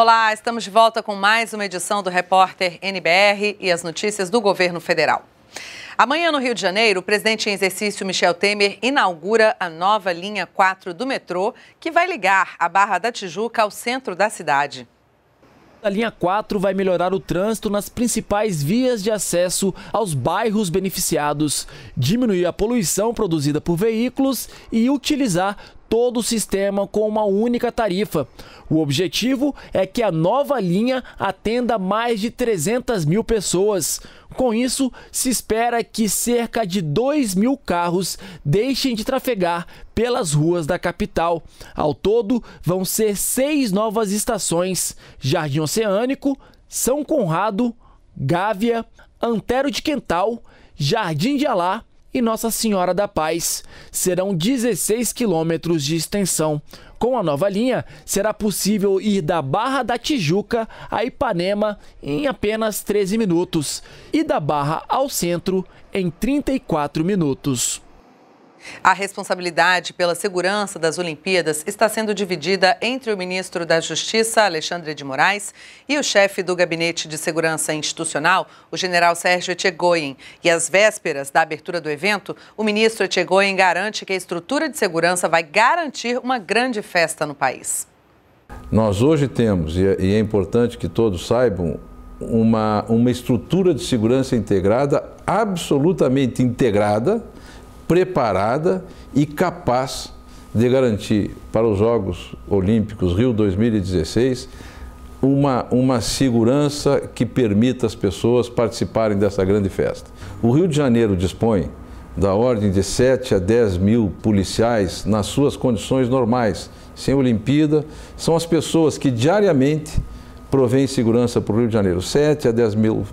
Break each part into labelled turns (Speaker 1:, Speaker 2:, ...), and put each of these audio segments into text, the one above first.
Speaker 1: Olá, estamos de volta com mais uma edição do Repórter NBR e as notícias do governo federal. Amanhã, no Rio de Janeiro, o presidente em exercício Michel Temer inaugura a nova linha 4 do metrô, que vai ligar a Barra da Tijuca ao centro da cidade.
Speaker 2: A linha 4 vai melhorar o trânsito nas principais vias de acesso aos bairros beneficiados, diminuir a poluição produzida por veículos e utilizar todo o sistema com uma única tarifa. O objetivo é que a nova linha atenda mais de 300 mil pessoas. Com isso, se espera que cerca de 2 mil carros deixem de trafegar pelas ruas da capital. Ao todo, vão ser seis novas estações: Jardim Oceânico, São Conrado, Gávea, Antero de Quental, Jardim de Alá e Nossa Senhora da Paz. Serão 16 quilômetros de extensão. Com a nova linha, será possível ir da Barra da Tijuca a Ipanema em apenas 13 minutos e da Barra ao centro em 34 minutos.
Speaker 1: A responsabilidade pela segurança das Olimpíadas está sendo dividida entre o ministro da Justiça, Alexandre de Moraes, e o chefe do Gabinete de Segurança Institucional, o general Sérgio Etchegoyen. E às vésperas da abertura do evento, o ministro Etchegoyen garante que a estrutura de segurança vai garantir uma grande festa no país.
Speaker 3: Nós hoje temos, e é, é importante que todos saibam, uma, uma estrutura de segurança integrada, absolutamente integrada, preparada e capaz de garantir para os Jogos Olímpicos Rio 2016 uma, uma segurança que permita as pessoas participarem dessa grande festa. O Rio de Janeiro dispõe da ordem de 7 a 10 mil policiais nas suas condições normais, sem Olimpíada, são as pessoas que diariamente provém segurança para o Rio de Janeiro. 7 a 10 mil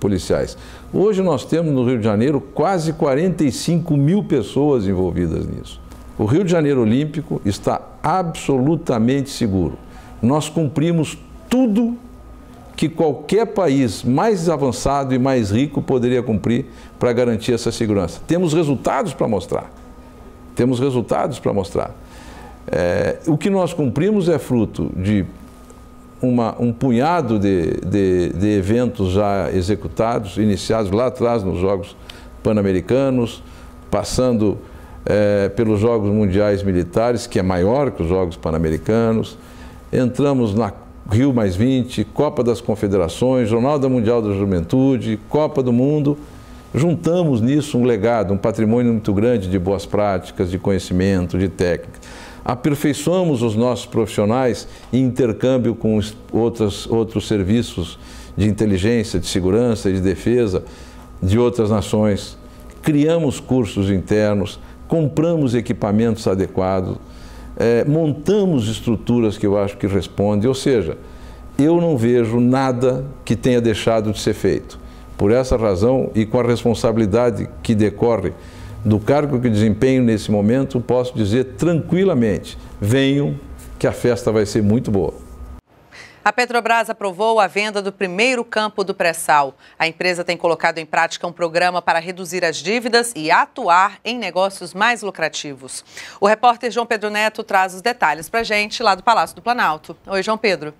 Speaker 3: policiais. Hoje nós temos no Rio de Janeiro quase 45 mil pessoas envolvidas nisso. O Rio de Janeiro Olímpico está absolutamente seguro. Nós cumprimos tudo que qualquer país mais avançado e mais rico poderia cumprir para garantir essa segurança. Temos resultados para mostrar. Temos resultados para mostrar. É, o que nós cumprimos é fruto de uma, um punhado de, de, de eventos já executados, iniciados lá atrás nos Jogos Pan-Americanos, passando é, pelos Jogos Mundiais Militares, que é maior que os Jogos Pan-Americanos. Entramos na Rio Mais 20, Copa das Confederações, Jornada Mundial da Juventude, Copa do Mundo. Juntamos nisso um legado, um patrimônio muito grande de boas práticas, de conhecimento, de técnica aperfeiçoamos os nossos profissionais em intercâmbio com outras, outros serviços de inteligência, de segurança e de defesa de outras nações, criamos cursos internos, compramos equipamentos adequados, é, montamos estruturas que eu acho que respondem, ou seja, eu não vejo nada que tenha deixado de ser feito. Por essa razão e com a responsabilidade que decorre do cargo que desempenho nesse momento, posso dizer tranquilamente: venham, que a festa vai ser muito boa.
Speaker 1: A Petrobras aprovou a venda do primeiro campo do pré-sal. A empresa tem colocado em prática um programa para reduzir as dívidas e atuar em negócios mais lucrativos. O repórter João Pedro Neto traz os detalhes para gente lá do Palácio do Planalto. Oi, João Pedro.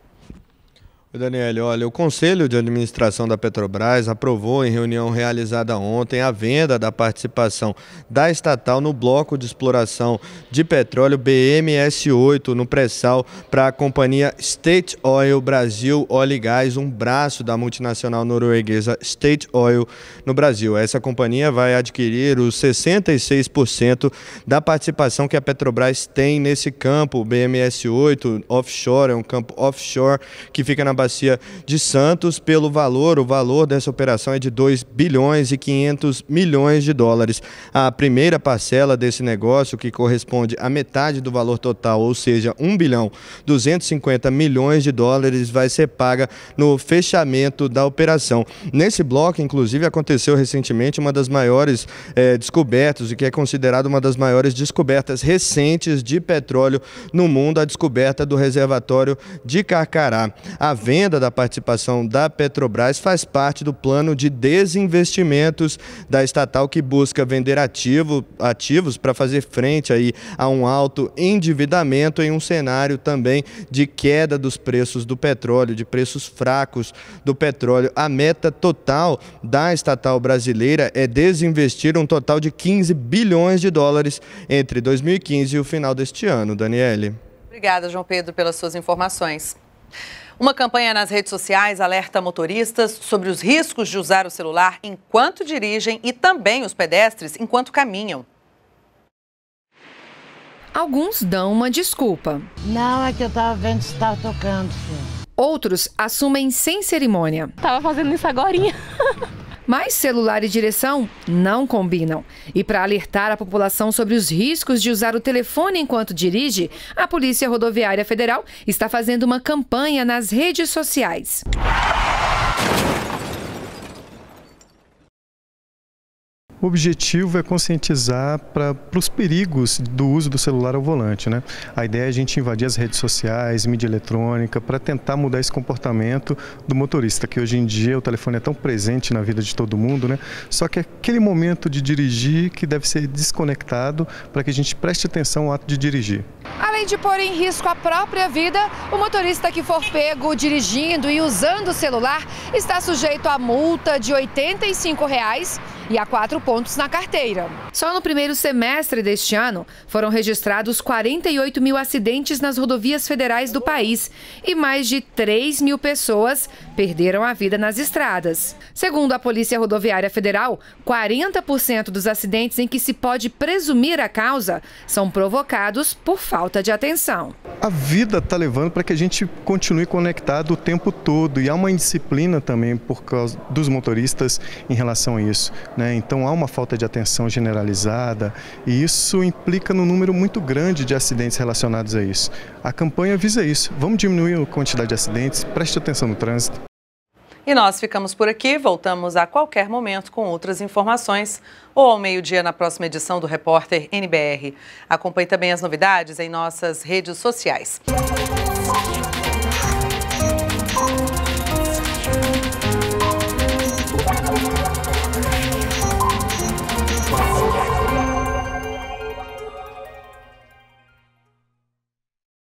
Speaker 4: Daniel, olha, o Conselho de Administração da Petrobras aprovou em reunião realizada ontem a venda da participação da estatal no bloco de exploração de petróleo BMS-8 no pré-sal para a companhia State Oil Brasil Óleo e Gás, um braço da multinacional norueguesa State Oil no Brasil. Essa companhia vai adquirir os 66% da participação que a Petrobras tem nesse campo, o BMS-8 offshore, é um campo offshore que fica na Bacia de Santos pelo valor. O valor dessa operação é de 2 bilhões e 500 milhões de dólares. A primeira parcela desse negócio, que corresponde à metade do valor total, ou seja, 1 bilhão 250 milhões de dólares, vai ser paga no fechamento da operação. Nesse bloco, inclusive, aconteceu recentemente uma das maiores é, descobertas, e que é considerada uma das maiores descobertas recentes de petróleo no mundo, a descoberta do reservatório de Carcará. A venda venda da participação da Petrobras faz parte do plano de desinvestimentos da estatal que busca vender ativo, ativos para fazer frente aí a um alto endividamento em um cenário também de queda dos preços do petróleo, de preços fracos do petróleo. A meta total da estatal brasileira é desinvestir um total de 15 bilhões de dólares entre 2015 e o final deste ano, Daniele.
Speaker 1: Obrigada, João Pedro, pelas suas informações. Uma campanha nas redes sociais alerta motoristas sobre os riscos de usar o celular enquanto dirigem e também os pedestres enquanto caminham.
Speaker 5: Alguns dão uma desculpa. Não, é que eu estava vendo se estava tocando. Filho. Outros assumem sem cerimônia. Tava fazendo isso agora. Mas celular e direção não combinam. E para alertar a população sobre os riscos de usar o telefone enquanto dirige, a Polícia Rodoviária Federal está fazendo uma campanha nas redes sociais.
Speaker 4: O objetivo é conscientizar para os perigos do uso do celular ao volante. Né? A ideia é a gente invadir as redes sociais, mídia eletrônica, para tentar mudar esse comportamento do motorista, que hoje em dia o telefone é tão presente na vida de todo mundo, né? só que é aquele momento de dirigir que deve ser desconectado para que a gente preste atenção ao ato de dirigir.
Speaker 5: Além de pôr em risco a própria vida, o motorista que for pego dirigindo e usando o celular está sujeito a multa de R$ 85 reais e a quatro pontos na carteira. Só no primeiro semestre deste ano, foram registrados 48 mil acidentes nas rodovias federais do país e mais de 3 mil pessoas perderam a vida nas estradas. Segundo a Polícia Rodoviária Federal, 40% dos acidentes em que se pode presumir a causa são provocados por falta de atenção. A
Speaker 4: vida está levando para que a gente continue conectado o tempo todo e há uma indisciplina também por causa dos motoristas em relação a isso. Né? Então há uma falta de atenção generalizada e isso implica no número muito grande de acidentes relacionados a isso. A campanha visa isso. Vamos diminuir a quantidade de acidentes, preste atenção no trânsito.
Speaker 1: E nós ficamos por aqui, voltamos a qualquer momento com outras informações ou ao meio-dia na próxima edição do Repórter NBR. Acompanhe também as novidades em nossas redes sociais.